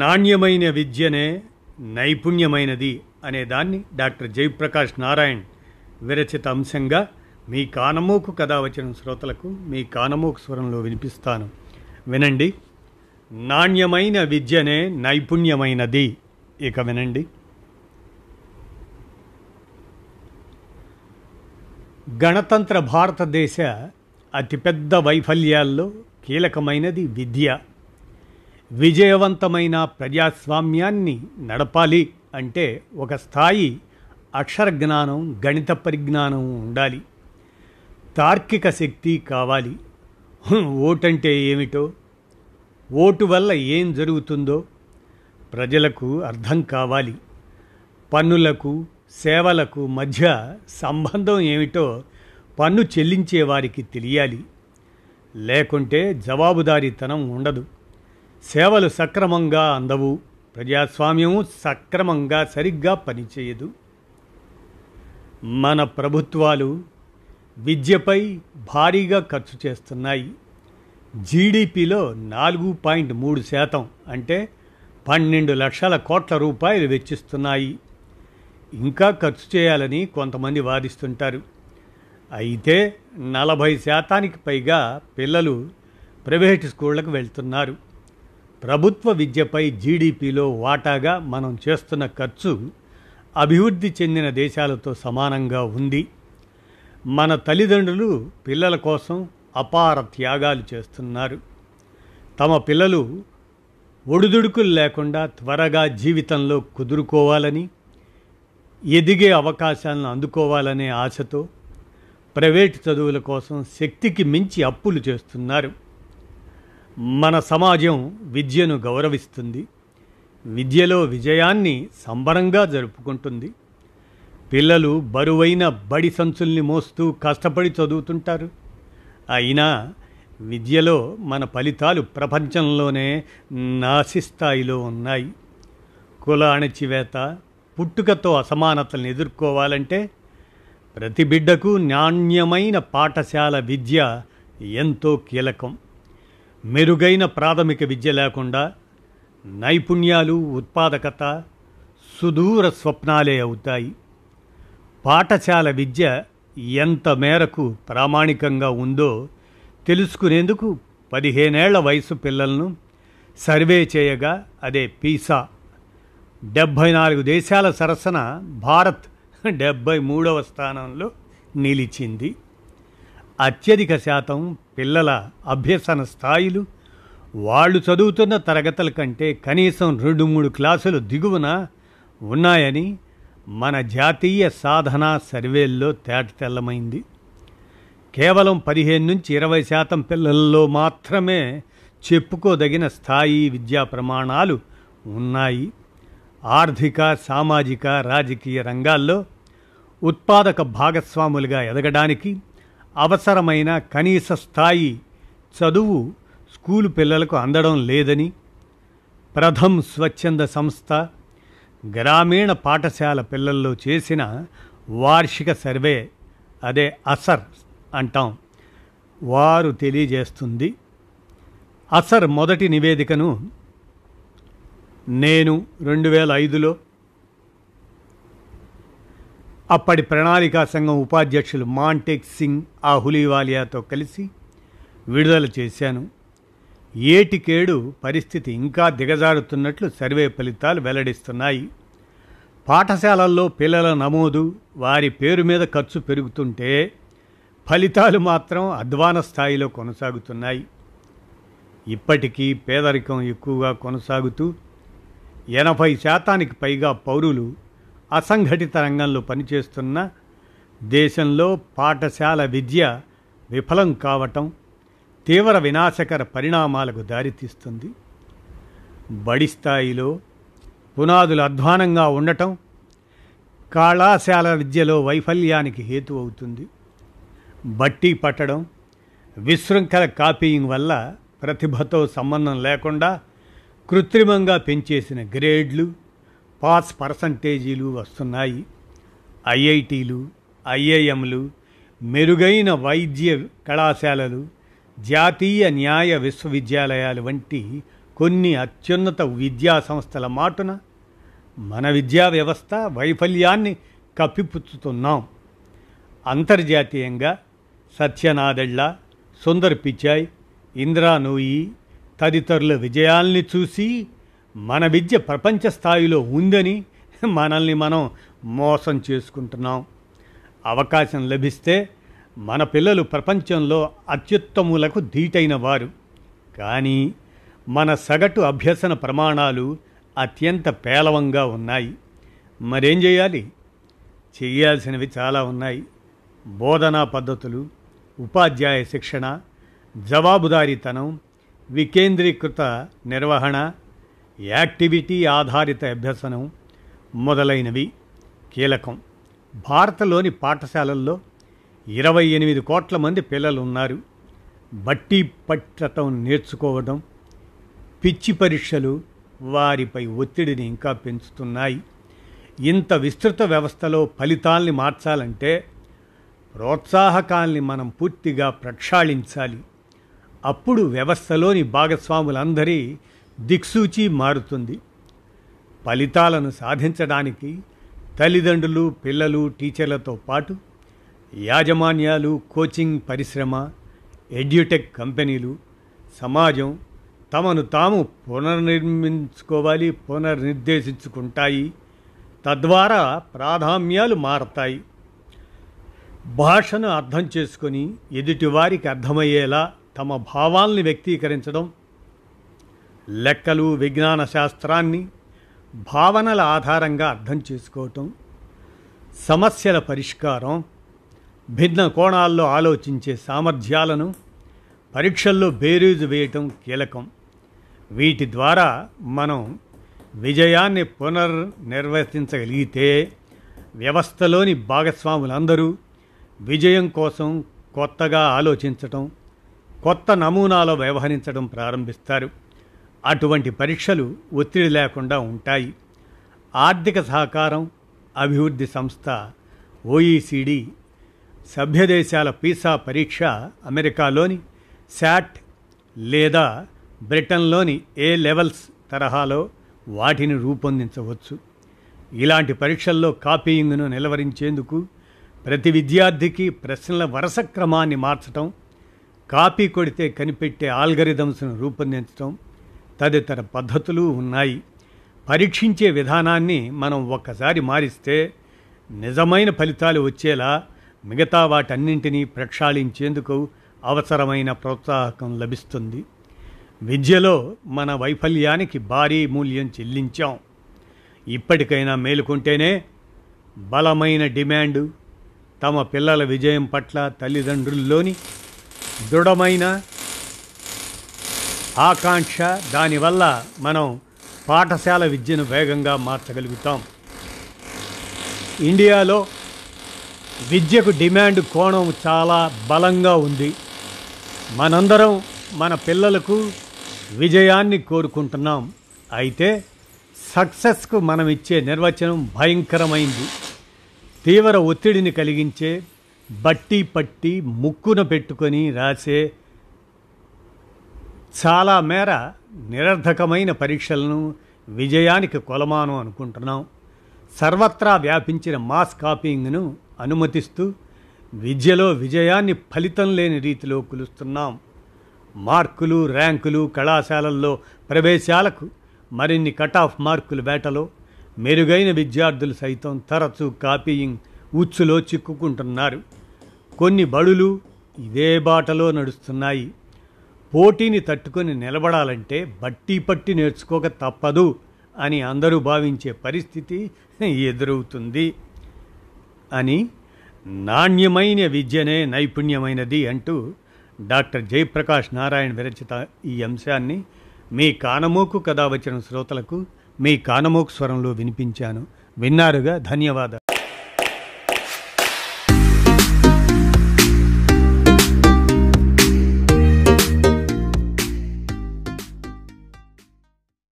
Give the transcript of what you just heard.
నాణ్యమైన విద్యనే నైపుణ్యమైనది అనేదాన్ని డాక్టర్ జయప్రకాష్ నారాయణ్ విరచిత అంశంగా మీ కానమోకు కథ వచ్చిన శ్రోతలకు మీ కానమోకు స్వరంలో వినిపిస్తాను వినండి నాణ్యమైన విద్యనే నైపుణ్యమైనది ఇక వినండి గణతంత్ర భారతదేశ అతిపెద్ద వైఫల్యాల్లో కీలకమైనది విద్య విజయవంతమైన ప్రజాస్వామ్యాన్ని నడపాలి అంటే ఒక స్థాయి అక్షర జ్ఞానం గణిత పరిజ్ఞానం ఉండాలి తార్కిక శక్తి కావాలి ఓటంటే ఏమిటో ఓటు వల్ల ఏం జరుగుతుందో ప్రజలకు అర్థం కావాలి పన్నులకు సేవలకు మధ్య సంబంధం ఏమిటో పన్ను చెల్లించే వారికి తెలియాలి లేకుంటే జవాబుదారీతనం ఉండదు సేవలు సక్రమంగా అందవు ప్రజాస్వామ్యం సక్రమంగా సరిగ్గా పనిచేయదు మన ప్రభుత్వాలు విద్యపై భారీగా ఖర్చు చేస్తున్నాయి జీడిపిలో నాలుగు పాయింట్ మూడు శాతం అంటే పన్నెండు లక్షల కోట్ల రూపాయలు వెచ్చిస్తున్నాయి ఇంకా ఖర్చు చేయాలని కొంతమంది వాదిస్తుంటారు అయితే నలభై శాతానికి పైగా పిల్లలు ప్రైవేటు స్కూళ్ళకు వెళ్తున్నారు ప్రభుత్వ విద్యపై జీడిపిలో వాటాగా మనం చేస్తున్న ఖర్చు అభివృద్ధి చెందిన దేశాలతో సమానంగా ఉంది మన తల్లిదండ్రులు పిల్లల కోసం అపార త్యాగాలు చేస్తున్నారు తమ పిల్లలు ఒడిదుడుకులు లేకుండా త్వరగా జీవితంలో కుదురుకోవాలని ఎదిగే అవకాశాలను అందుకోవాలనే ఆశతో ప్రైవేట్ చదువుల కోసం శక్తికి మించి అప్పులు చేస్తున్నారు మన సమాజం విద్యను గౌరవిస్తుంది విద్యలో విజయాన్ని సంబరంగా జరుపుకుంటుంది పిల్లలు బరువైన బడి సంచుల్ని మోస్తూ కష్టపడి చదువుతుంటారు అయినా విద్యలో మన ఫలితాలు ప్రపంచంలోనే నాశిస్థాయిలో ఉన్నాయి కుల అణచివేత పుట్టుకతో అసమానతలను ఎదుర్కోవాలంటే ప్రతి బిడ్డకు నాణ్యమైన పాఠశాల విద్య ఎంతో కీలకం మెరుగైన ప్రాథమిక విద్య లేకుండా నైపుణ్యాలు ఉత్పాదకత సుదూర స్వప్నాలే అవుతాయి పాఠశాల విద్య ఎంత మేరకు ప్రామాణికంగా ఉందో తెలుసుకునేందుకు పదిహేనేళ్ల వయసు పిల్లలను సర్వే చేయగా అదే పీసా డెబ్భై నాలుగు దేశాల సరసన భారత్ డెబ్భై మూడవ స్థానంలో నిలిచింది అత్యధిక శాతం పిల్లల అభ్యసన స్థాయిలు వాళ్ళు చదువుతున్న తరగతుల కంటే కనీసం రెండు మూడు క్లాసులు దిగువన ఉన్నాయని మన జాతీయ సాధనా సర్వేల్లో తేటతెల్లమైంది కేవలం పదిహేను నుంచి ఇరవై శాతం పిల్లల్లో మాత్రమే చెప్పుకోదగిన స్థాయి విద్యా ప్రమాణాలు ఉన్నాయి ఆర్థిక సామాజిక రాజకీయ రంగాల్లో ఉత్పాదక భాగస్వాములుగా ఎదగడానికి అవసరమైన కనీస స్థాయి చదువు స్కూలు పిల్లలకు అందడం లేదని ప్రథమ్ స్వచ్ఛంద సంస్థ గ్రామీణ పాఠశాల పిల్లల్లో చేసిన వార్షిక సర్వే అదే అసర్ అంటాం వారు తెలియజేస్తుంది అసర్ మొదటి నివేదికను నేను రెండు వేల ఐదులో అప్పటి ప్రణాళికా సంఘం ఉపాధ్యక్షులు మాంటెక్ సింగ్ అహులీవాలియాతో కలిసి విడుదల చేశాను ఏటికేడు పరిస్థితి ఇంకా దిగజారుతున్నట్లు సర్వే ఫలితాలు వెల్లడిస్తున్నాయి పాఠశాలల్లో పిల్లల నమోదు వారి పేరు మీద ఖర్చు పెరుగుతుంటే ఫలితాలు మాత్రం అధ్వాన స్థాయిలో కొనసాగుతున్నాయి ఇప్పటికీ పేదరికం ఎక్కువగా కొనసాగుతూ ఎనభై శాతానికి పైగా పౌరులు అసంఘటిత రంగంలో పనిచేస్తున్న దేశంలో పాఠశాల విద్య విఫలం కావటం తీవ్ర వినాశకర పరిణామాలకు దారితీస్తుంది బడి స్థాయిలో పునాదులు అధ్వానంగా ఉండటం కళాశాల విద్యలో వైఫల్యానికి హేతు అవుతుంది బట్టి పట్టడం విశృంఖల కాపీయింగ్ వల్ల ప్రతిభతో సంబంధం లేకుండా కృత్రిమంగా పెంచేసిన గ్రేడ్లు పాస్ పర్సంటేజీలు వస్తున్నాయి ఐఐటీలు ఐఐఎంలు మెరుగైన వైద్య కళాశాలలు జాతీయ న్యాయ విశ్వవిద్యాలయాలు వంటి కొన్ని అత్యున్నత విద్యా సంస్థల మాటున మన విద్యా వ్యవస్థ వైఫల్యాన్ని కప్పిపుచ్చుతున్నాం అంతర్జాతీయంగా సత్యనాదెళ్ళ సుందర్ పిచాయ్ ఇంద్రానూయి తదితరుల విజయాల్ని చూసి మన విద్య ప్రపంచ స్థాయిలో ఉందని మనల్ని మనం మోసం చేసుకుంటున్నాం అవకాశం లభిస్తే మన పిల్లలు ప్రపంచంలో అత్యుత్తములకు ధీటైన వారు కానీ మన సగటు అభ్యసన ప్రమాణాలు అత్యంత పేలవంగా ఉన్నాయి మరేం చేయాలి చేయాల్సినవి చాలా ఉన్నాయి బోధనా పద్ధతులు ఉపాధ్యాయ శిక్షణ జవాబుదారీతనం వికేంద్రీకృత నిర్వహణ యాక్టివిటీ ఆధారిత అభ్యసనం మొదలైనవి కీలకం భారతలోని పాఠశాలల్లో ఇరవై ఎనిమిది కోట్ల మంది పిల్లలు ఉన్నారు బట్టి పట్టటం నేర్చుకోవడం పిచ్చి పరీక్షలు వారిపై ఒత్తిడిని ఇంకా పెంచుతున్నాయి ఇంత విస్తృత వ్యవస్థలో ఫలితాల్ని మార్చాలంటే ప్రోత్సాహకాల్ని మనం పూర్తిగా ప్రక్షాళించాలి అప్పుడు వ్యవస్థలోని భాగస్వాములందరి దిక్సూచి మారుతుంది ఫలితాలను సాధించడానికి తల్లిదండ్రులు పిల్లలు టీచర్లతో పాటు యాజమాన్యాలు కోచింగ్ పరిశ్రమ ఎడ్యుటెక్ కంపెనీలు సమాజం తమను తాము పునర్నిర్మించుకోవాలి పునర్నిర్దేశించుకుంటాయి తద్వారా ప్రాధాన్యాలు మారతాయి భాషను అర్థం చేసుకొని ఎదుటివారికి అర్థమయ్యేలా తమ భావాల్ని వ్యక్తీకరించడం లెక్కలు విజ్ఞాన శాస్త్రాన్ని భావనల ఆధారంగా అర్థం చేసుకోవటం సమస్యల పరిష్కారం భిన్న కోణాల్లో ఆలోచించే సామర్థ్యాలను పరీక్షల్లో బేరీజు వేయటం కీలకం వీటి ద్వారా మనం విజయాన్ని పునర్నిర్వర్తించగలిగితే వ్యవస్థలోని భాగస్వాములందరూ విజయం కోసం కొత్తగా ఆలోచించటం కొత్త నమూనాలో వ్యవహరించడం ప్రారంభిస్తారు అటువంటి పరీక్షలు ఒత్తిడి లేకుండా ఉంటాయి ఆర్థిక సహకారం అభివృద్ధి సంస్థ ఓఈసీడీ సభ్యదేశాల పీసా పరీక్ష అమెరికాలోని శాట్ లేదా బ్రిటన్లోని ఏ లెవెల్స్ తరహాలో వాటిని రూపొందించవచ్చు ఇలాంటి పరీక్షల్లో కాపీయింగ్ను నిలవరించేందుకు ప్రతి విద్యార్థికి ప్రశ్నల వరుస క్రమాన్ని మార్చటం కాపీ కొడితే కనిపెట్టే ఆల్గరిథమ్స్ను రూపొందించడం తదితర పద్ధతులు ఉన్నాయి పరీక్షించే విధానాన్ని మనం ఒక్కసారి మారిస్తే నిజమైన ఫలితాలు వచ్చేలా మిగతా వాటన్నింటినీ ప్రక్షాళించేందుకు అవసరమైన ప్రోత్సాహకం లభిస్తుంది విద్యలో మన వైఫల్యానికి భారీ మూల్యం చెల్లించాం ఇప్పటికైనా మేలుకుంటేనే బలమైన డిమాండు తమ పిల్లల విజయం పట్ల తల్లిదండ్రుల్లోని దృఢమైన ఆకాంక్ష దానివల్ల మనం పాఠశాల విద్యను వేగంగా మార్చగలుగుతాం ఇండియాలో విద్యకు డిమాండ్ కోణం చాలా బలంగా ఉంది మనందరం మన పిల్లలకు విజయాన్ని కోరుకుంటున్నాం అయితే సక్సెస్కు మనం ఇచ్చే నిర్వచనం భయంకరమైంది తీవ్ర ఒత్తిడిని కలిగించే బట్టి పట్టి ముక్కున పెట్టుకొని రాసే చాలా మేర నిరర్ధకమైన పరీక్షలను విజయానికి కొలమానం అనుకుంటున్నాం సర్వత్రా వ్యాపించిన మాస్ కాపీయింగ్ను అనుమతిస్తూ విద్యలో విజయాన్ని ఫలితం లేని రీతిలో కులుస్తున్నాం మార్కులు ర్యాంకులు కళాశాలల్లో ప్రవేశాలకు మరిన్ని కట్ ఆఫ్ మార్కులు వేటలో మెరుగైన విద్యార్థులు సైతం తరచూ కాపీయింగ్ ఉచ్చులో చిక్కుకుంటున్నారు కొన్ని బడులు ఇదే బాటలో నడుస్తున్నాయి పోటీని తట్టుకొని నిలబడాలంటే బట్టి పట్టి నేర్చుకోక తప్పదు అని అందరూ భావించే పరిస్థితి ఎదురవుతుంది అని నాణ్యమైన విద్యనే నైపుణ్యమైనది అంటూ డాక్టర్ జయప్రకాష్ నారాయణ విరచిత ఈ అంశాన్ని మీ కానమోకు కథ వచ్చిన శ్రోతలకు మీ కానమోకు స్వరంలో వినిపించాను విన్నారుగా ధన్యవాదాలు